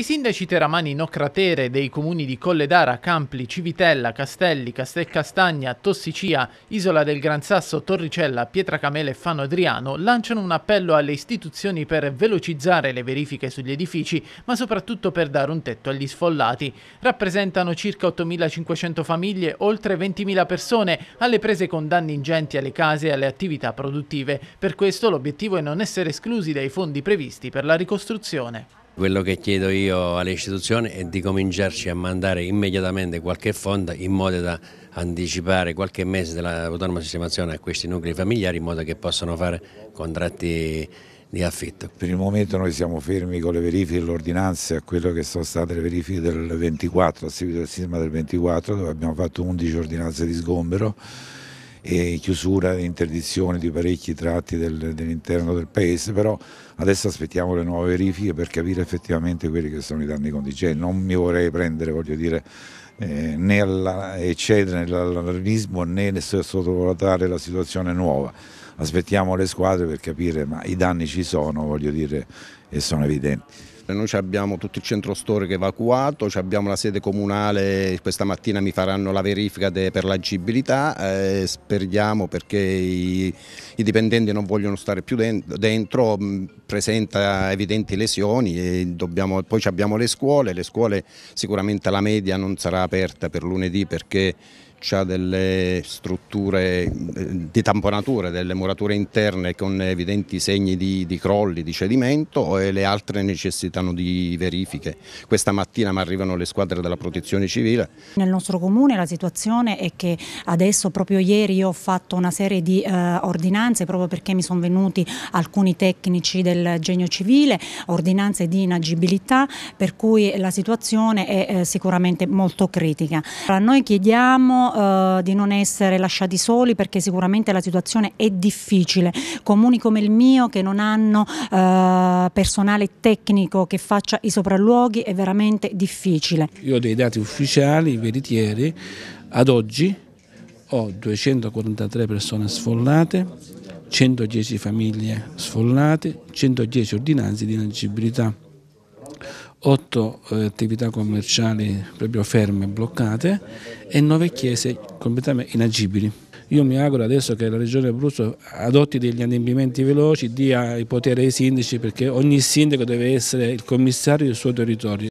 I sindaci teramani no cratere dei comuni di Colledara, Campli, Civitella, Castelli, Castelcastagna, Tossicia, Isola del Gran Sasso, Torricella, Pietracamele e Fano Adriano lanciano un appello alle istituzioni per velocizzare le verifiche sugli edifici, ma soprattutto per dare un tetto agli sfollati. Rappresentano circa 8.500 famiglie, oltre 20.000 persone, alle prese con danni ingenti alle case e alle attività produttive. Per questo l'obiettivo è non essere esclusi dai fondi previsti per la ricostruzione. Quello che chiedo io alle istituzioni è di cominciarci a mandare immediatamente qualche fonda in modo da anticipare qualche mese dell'autonoma sistemazione a questi nuclei familiari in modo che possano fare contratti di affitto. Per il momento noi siamo fermi con le verifiche dell'ordinanza a quello che sono state le verifiche del 24, a seguito del sistema del 24 dove abbiamo fatto 11 ordinanze di sgombero e chiusura e interdizione di parecchi tratti del, dell'interno del paese, però adesso aspettiamo le nuove verifiche per capire effettivamente quelli che sono i danni contingenti, non mi vorrei prendere, voglio dire, eh, né alla, eccedere nell'allarmismo né sottovalutare la situazione nuova aspettiamo le squadre per capire, ma i danni ci sono, voglio dire, e sono evidenti. Noi abbiamo tutto il centro storico evacuato, abbiamo la sede comunale, questa mattina mi faranno la verifica de, per l'agibilità, eh, speriamo perché i, i, dipendenti non vogliono stare più dentro, mm, presenta evidenti lesioni, dobbiamo, poi abbiamo le scuole, le scuole sicuramente la media non sarà aperta per lunedì perché roccia, delle strutture eh, di tamponature, delle murature interne con evidenti segni di, di crolli, di cedimento e le altre necessitano di verifiche. Questa mattina mi arrivano le squadre della protezione civile. Nel nostro comune la situazione è che adesso proprio ieri io ho fatto una serie di eh, ordinanze proprio perché mi sono venuti alcuni tecnici del genio civile, ordinanze di inagibilità per cui la situazione è eh, sicuramente molto critica. Allora, noi chiediamo eh, di non essere lasciati soli perché sicuramente la situazione è difficile. Comuni come il mio che non hanno eh, personale tecnico che faccia i sopralluoghi è veramente difficile. Io ho dei dati ufficiali, veritieri, ad oggi ho 243 persone sfollate, 110 famiglie sfollate, 110 ordinanze di inagibilità. 8 eh, attività commerciali proprio ferme, bloccate e 9 chiese completamente inagibili. Io mi auguro adesso che la Regione Abruzzo adotti degli adempimenti veloci, dia i poteri ai sindaci perché ogni sindaco deve essere il commissario del suo territorio.